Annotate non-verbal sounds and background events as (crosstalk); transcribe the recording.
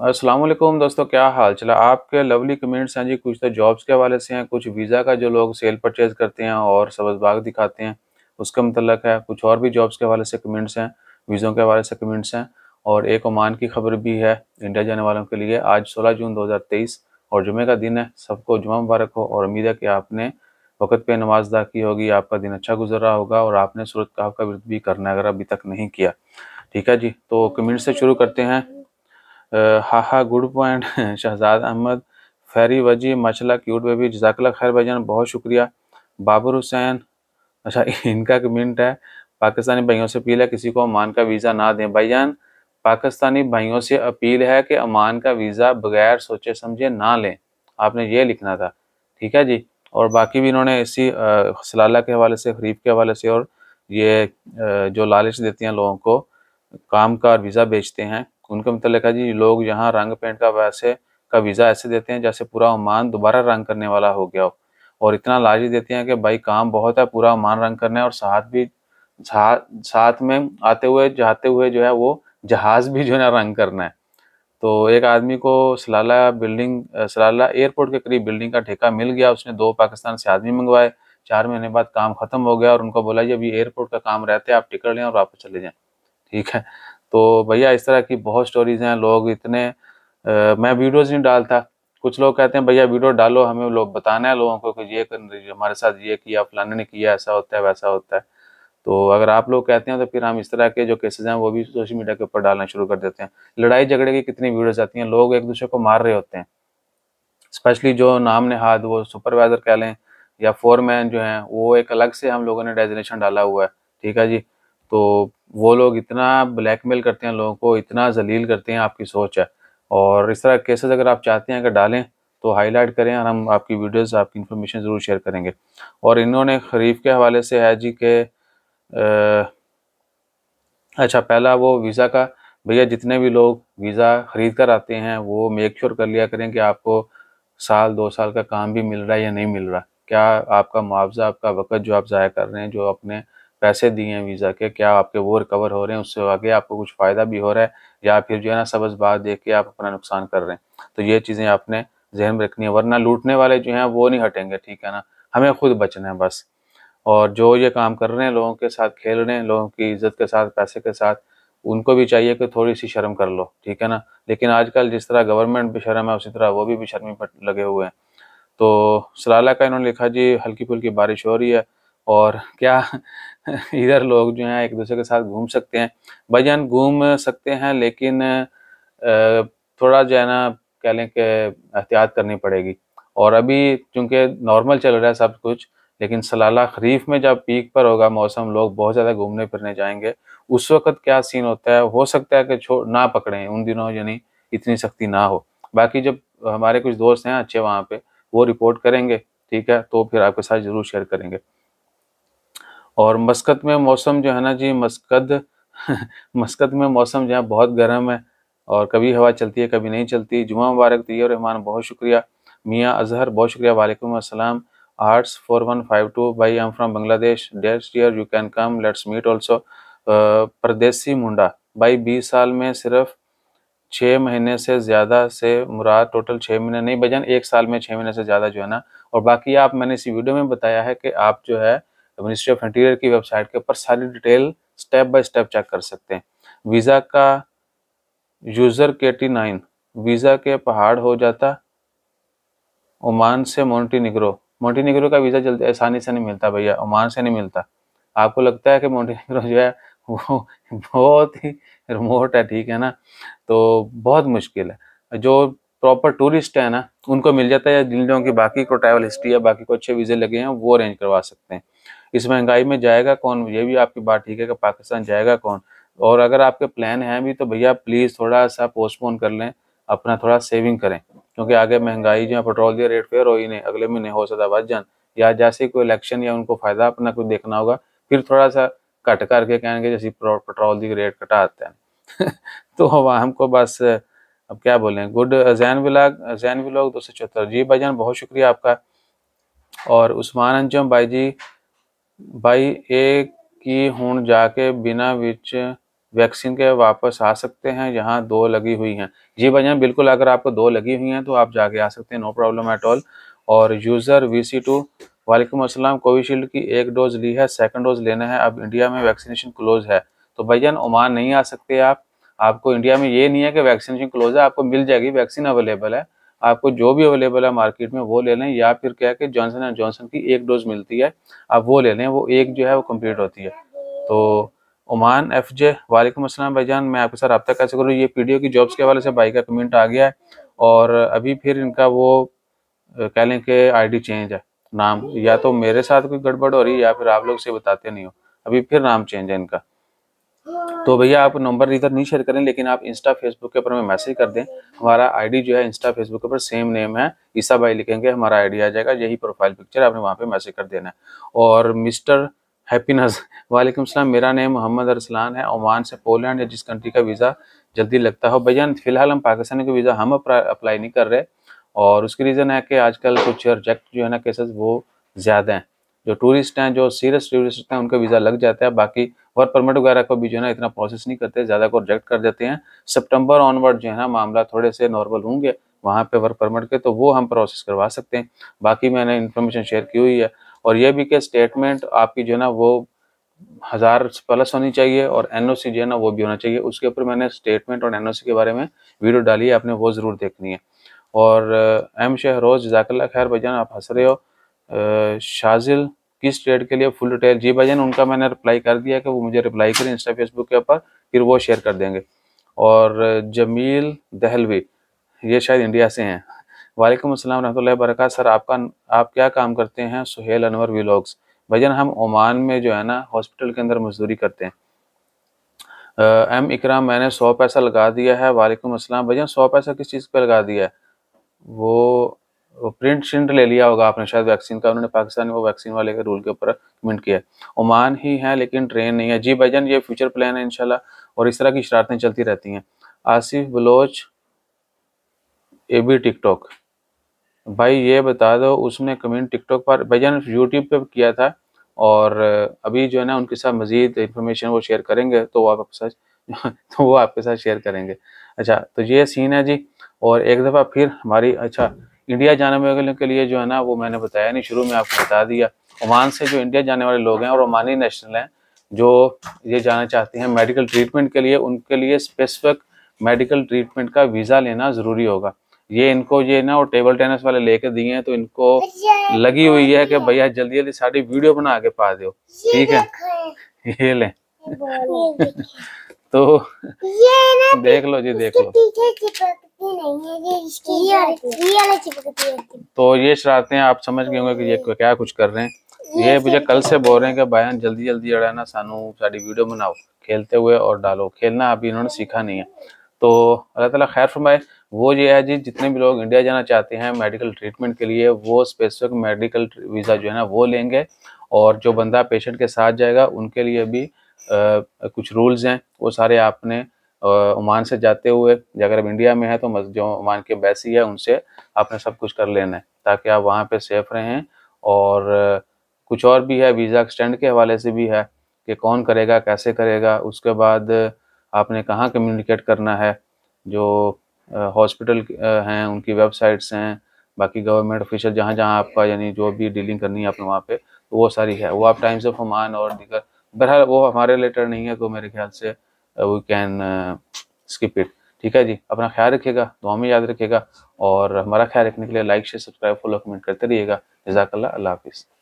असलम दोस्तों क्या हाल चला आपके लवली कमेंट्स हैं जी कुछ तो जॉब्स के हवाले से हैं कुछ वीज़ा का जो लोग सेल परचेज़ करते हैं और सब्ज़ बाग दिखाते हैं उसका मतलब है कुछ और भी जॉब्स के हवाले से कमेंट्स हैं वीज़ों के हवाले से कमेंट्स हैं और एक ओमान की खबर भी है इंडिया जाने वालों के लिए आज सोलह जून दो हज़ार तेईस और जुमे का दिन है सबको जुमा मुबारक हो और उम्मीद है कि आपने वक्त पे नमाज अदा की होगी आपका दिन अच्छा गुजर रहा होगा और आपने सूरत का आपका भी करना अगर अभी तक नहीं किया ठीक है जी तो कमेंट से शुरू करते हैं हाहा गुड पॉइंट शहजाद अहमद फैरी वजी मछला क्यूट बेबी जजाकला खैर भाईजान बहुत शुक्रिया बाबर हुसैन अच्छा इनका कमेंट है पाकिस्तानी भाइयों से अपील है किसी को अमान का वीज़ा ना दें भाईजान पाकिस्तानी भाइयों से अपील है कि अमान का वीज़ा बगैर सोचे समझे ना लें आपने ये लिखना था ठीक है जी और बाकी भी इन्होंने इसी सलाला के हवाले से खरीफ के हवाले से और ये जो लालच देती हैं लोगों को काम का और वीज़ा बेचते हैं उनके मतलब लिखा जी लोग यहाँ रंग पेंट का वैसे का वीज़ा ऐसे देते हैं जैसे पूरा ओमान दोबारा रंग करने वाला हो गया हो और इतना लाजी देते हैं कि भाई काम बहुत है पूरा ओमान रंग करना है और साथ भी साथ साथ में आते हुए जाते हुए जो है वो जहाज़ भी जो है ना रंग करना है तो एक आदमी को सलाला बिल्डिंग सलाला एयरपोर्ट के करीब बिल्डिंग का ठेका मिल गया उसने दो पाकिस्तान से आदमी मंगवाए चार महीने बाद काम ख़त्म हो गया और उनको बोला जी अभी एयरपोर्ट का काम रहता है आप टिकट लें और वापस चले जाएं ठीक है तो भैया इस तरह की बहुत स्टोरीज हैं लोग इतने आ, मैं वीडियोज नहीं डालता कुछ लोग कहते हैं भैया वीडियो डालो हमें लोग बताना है लोगों को कि ये हमारे साथ ये किया फलाने ने किया ऐसा होता है वैसा होता है तो अगर आप लोग कहते हैं तो फिर हम इस तरह के जो केसेस हैं वो भी सोशल मीडिया के ऊपर डालना शुरू कर देते हैं लड़ाई झगड़े की कितनी वीडियोज आती हैं लोग एक दूसरे को मार रहे होते हैं स्पेशली जो नाम ने हाथ वो सुपरवाइजर कह लें या फोरमैन जो हैं वो एक अलग से हम लोगों ने डेजिनेशन डाला हुआ है ठीक है जी तो वो लोग इतना ब्लैकमेल करते हैं लोगों को इतना जलील करते हैं आपकी सोच है और इस तरह केसेस अगर आप चाहते हैं अगर डालें तो हाईलाइट करें और हम आपकी वीडियोस आपकी इन्फॉर्मेशन ज़रूर शेयर करेंगे और इन्होंने खरीफ के हवाले से है जी के आ, अच्छा पहला वो वीज़ा का भैया जितने भी लोग वीज़ा ख़रीद कर आते हैं वो मेक श्योर कर लिया करें कि आपको साल दो साल का काम भी मिल रहा है या नहीं मिल रहा क्या आपका मुआवजा आपका वक़्त जो आप ज़ाया कर रहे हैं जो अपने पैसे दिए हैं वीज़ा के क्या आपके वो रिकवर हो रहे हैं उससे आगे आपको कुछ फ़ायदा भी हो रहा है या फिर जो है ना सबस बात देख के आप अपना नुकसान कर रहे हैं तो ये चीज़ें आपने जहन में रखनी है वरना लूटने वाले जो हैं वो नहीं हटेंगे ठीक है ना हमें खुद बचना है बस और जो ये काम कर रहे हैं लोगों के साथ खेल रहे हैं लोगों की इज्जत के साथ पैसे के साथ उनको भी चाहिए कि थोड़ी सी शर्म कर लो ठीक है ना लेकिन आजकल जिस तरह गवर्नमेंट भी शर्म है उसी तरह वो भी बेशर्मी पर लगे हुए हैं तो सलाला का इन्होंने लिखा जी हल्की फुल्की बारिश हो रही है और क्या (laughs) इधर लोग जो है एक दूसरे के साथ घूम सकते हैं जान घूम सकते हैं लेकिन थोड़ा जो है ना कह लें कि एहतियात करनी पड़ेगी और अभी चूंकि नॉर्मल चल रहा है सब कुछ लेकिन सलाला खरीफ में जब पीक पर होगा मौसम लोग बहुत ज़्यादा घूमने फिरने जाएंगे उस वक्त क्या सीन होता है हो सकता है कि छोड़ ना पकड़ें उन दिनों यानी इतनी सख्ती ना हो बाकी जब हमारे कुछ दोस्त हैं अच्छे वहाँ पे वो रिपोर्ट करेंगे ठीक है तो फिर आपके साथ ज़रूर शेयर करेंगे और मस्कत में मौसम जो है ना जी मस्कत (laughs) मस्कत में मौसम जो है बहुत गर्म है और कभी हवा चलती है कभी नहीं चलती जुमा मुबारक तैयार रहमान बहुत शुक्रिया मियाँ अजहर बहुत शुक्रिया वालेकुम असलम arts four one five two bye I'm from Bangladesh डेस्ट year you can come let's meet also परदेसी मुंडा भाई बीस साल में सिर्फ छः महीने से ज़्यादा से मुराद टोटल छः महीने नहीं बजन एक साल में छः महीने से ज़्यादा जो है ना और बाकी आप मैंने इसी वीडियो में बताया है कि आप जो है तो मिनिस्ट्री ऑफ इंटीरियर की वेबसाइट के ऊपर सारी detail step by step check कर सकते हैं वीज़ा का यूज़र के टी नाइन वीज़ा के पहाड़ हो जाता ओमान से मोन्टीनिग्रो मोन्टीनिग्रो का वीज़ा जल्दी आसानी से नहीं मिलता भैया ओमान से नहीं मिलता आपको लगता है कि मोन्टीनिग्रो (laughs) जो है वो बहुत ही रिमोट है ठीक है ना तो बहुत मुश्किल है जो प्रॉपर टूरिस्ट है ना उनको मिल जाता है या जिन लोगों की बाकी को ट्रैवल हिस्ट्री या बाकी को अच्छे वीज़े लगे हैं वो अरेंज करवा सकते हैं इस महंगाई में जाएगा कौन ये भी आपकी बात ठीक है कि पाकिस्तान जाएगा कौन और अगर आपके प्लान हैं भी तो भैया प्लीज़ थोड़ा सा पोस्टपोन कर लें अपना थोड़ा सेविंग करें क्योंकि आगे महंगाई जो है पेट्रोल के रेट फेयर हो ही नहीं अगले महीने हो सकता बच जान या जैसे कोई इलेक्शन या उनको फ़ायदा अपना कुछ देखना होगा फिर थोड़ा सा कट करके कहेंगे जैसे पेट्रोल की रेट देते हैं (laughs) तो हमको बस अब क्या बोलें good Jain vlog Jain vlog दो सौ चौहत्तर जी भाईजान बहुत शुक्रिया आपका और उस्मान अंजम भाई जी भाई एक की हूँ जाके बिना विच वैक्सीन के वापस आ सकते हैं यहाँ दो लगी हुई हैं जी भैया बिल्कुल अगर आपको दो लगी हुई हैं तो आप जाके आ सकते हैं नो प्रॉब्लम एट ऑल और यूज़र वी सी टू वालेकुम असलम कोविशील्ड की एक डोज ली है सेकंड डोज लेना है अब इंडिया में वैक्सीनेशन क्लोज है तो भैया ओमान नहीं आ सकते आप आपको इंडिया में ये नहीं है कि वैक्सीनेशन क्लोज है आपको मिल जाएगी वैक्सीन अवेलेबल है आपको जो भी अवेलेबल है मार्केट में वो ले लें या फिर क्या है कि जॉनसन एंड जॉनसन की एक डोज मिलती है आप वो ले लें वो एक जो है वो कम्प्लीट होती है तो ओमान एफ जे वालेकुम असलम भाईजान मैं आपके साथ रब्ता कैसे करूँ ये पी की जॉब्स के हवाले से भाई का कमेंट आ गया है और अभी फिर इनका वो कह लें कि आईडी चेंज है नाम या तो मेरे साथ कोई गड़बड़ हो रही है या फिर आप लोग से बताते नहीं हो अभी फिर नाम चेंज है इनका तो भैया आप नंबर इधर नहीं शेयर करें लेकिन आप इंस्टा फेसबुक के ऊपर हमें मैसेज कर दें हमारा आईडी जो है इंस्टा फेसबुक के ऊपर सेम नेम है ईसा भाई लिखेंगे हमारा आईडी आ जाएगा यही प्रोफाइल पिक्चर आपने वहाँ पे मैसेज कर देना है और मिस्टर हैप्पीनेस वालेकुम सलाम मेरा नेम मोहम्मद अरसलान है ओमान से पोलैंड या जिस कंट्री का वीज़ा जल्दी लगता हो भैया फिलहाल हम पाकिस्तान का वीज़ा हम अप्लाई नहीं कर रहे और उसकी रीज़न है कि आजकल कुछ रिजेक्ट जो है ना केसेस वो ज़्यादा हैं जो टूरिस्ट हैं जो सीरियस टूरिस्ट हैं उनका वीज़ा लग जाता है बाकी वर्क परमिट वगैरह को भी जो है ना इतना प्रोसेस नहीं करते ज़्यादा को रिजेक्ट कर देते हैं सितंबर ऑनवर्ड जो है ना मामला थोड़े से नॉर्मल होंगे वहाँ पे वर्क परमिट के तो वो हम प्रोसेस करवा सकते हैं बाकी मैंने इन्फॉर्मेशन शेयर की हुई है और यह भी कि स्टेटमेंट आपकी जो है ना वो हज़ार प्लस होनी चाहिए और एन जो है ना वो भी होना चाहिए उसके ऊपर मैंने स्टेटमेंट और एन के बारे में वीडियो डाली है आपने वो ज़रूर देखनी है और एम शहरोज़ जजाकल्ला खैर जान आप हंस रहे हो शाजिल किस ट्रेड के लिए फुल डिटेल जी भाई उनका मैंने रिप्लाई कर दिया कि वो मुझे रिप्लाई करें इंस्टा फेसबुक के ऊपर फिर वो शेयर कर देंगे और जमील दहलवी ये शायद इंडिया से हैं वालेकुम असल रहमतुल्लाहि वरक सर आपका आप क्या काम करते हैं सुहेल अनवर व्लॉग्स भजन हम ओमान में जो है ना हॉस्पिटल के अंदर मजदूरी करते हैं आ, एम इकराम मैंने सौ पैसा लगा दिया है वालेकुम अस्सलाम भजन सौ पैसा किस चीज़ पे लगा दिया है वो वो प्रिंट शिंट ले लिया होगा आपने शायद वैक्सीन का उन्होंने पाकिस्तान में वो वैक्सीन वाले के रूल के ऊपर कमेंट किया ओमान ही है लेकिन ट्रेन नहीं है जी भाईजान ये फ्यूचर प्लान है इनशाला और इस तरह की शरारतें चलती रहती हैं Asif Baloch A B TikTok भाई ये बता दो उसने कमेंट टिकटॉक पर भाईजान यूट्यूब पर किया था और अभी जो है ना उनके साथ मज़ीद इन्फॉर्मेशन वो शेयर करेंगे तो, (laughs) तो वो आपके साथ तो वो आपके साथ शेयर करेंगे अच्छा तो ये सीन है जी और एक दफ़ा फिर हमारी अच्छा इंडिया जाने वालों के लिए जो है ना वो मैंने बताया नहीं शुरू में आपको बता दिया ओमान से जो इंडिया जाने वाले लोग हैं और ओमानी नेशनल हैं जो ये जाना चाहते हैं मेडिकल ट्रीटमेंट के लिए उनके लिए स्पेसिफिक मेडिकल ट्रीटमेंट का वीज़ा लेना ज़रूरी होगा ये इनको ये ना वो टेबल टेनिस वाले लेके दिए हैं तो इनको लगी हुई है कि भैया जल्दी जल्दी सारी वीडियो बना के पा दो ठीक है ये ले (laughs) तो देख लो जी देख लो तो ये शरारते आप समझ गए होंगे कि ये क्या कुछ कर रहे हैं ये मुझे कल से बोल रहे हैं कि बयान जल्दी जल्दी जड़ा है ना सानू साड़ी वीडियो बनाओ खेलते हुए और डालो खेलना अभी इन्होंने सीखा नहीं है तो अल्लाह ताला खैर फरमाए वो ये है जी जितने भी लोग इंडिया जाना चाहते हैं मेडिकल ट्रीटमेंट के लिए वो स्पेसिफिक मेडिकल वीज़ा जो है ना वो लेंगे और जो बंदा पेशेंट के साथ जाएगा उनके लिए भी आ, कुछ रूल्स हैं वो सारे आपने ओमान से जाते हुए अगर आप इंडिया में है तो जो ओमान के बैसी है उनसे आपने सब कुछ कर लेना है ताकि आप वहाँ पर सेफ रहें और कुछ और भी है वीज़ा एक्सटेंड के हवाले से भी है कि कौन करेगा कैसे करेगा उसके बाद आपने कहाँ कम्युनिकेट करना है जो हॉस्पिटल हैं उनकी वेबसाइट्स हैं बाकी गवर्नमेंट ऑफिशियल जहाँ जहाँ आपका यानी जो भी डीलिंग करनी है आपने वहाँ पे तो वो सारी है वो आप टाइम्स ऑफ ओमान और दीगर बहरहाल वो हमारे रिलेटेड नहीं है तो मेरे ख्याल से वी कैन स्किप इट ठीक है जी अपना ख्याल रखिएगा दुआ में याद रखिएगा और हमारा ख्याल रखने के लिए like share subscribe follow comment करते रहिएगा जजाकल्ला अल्लाह हाफिज़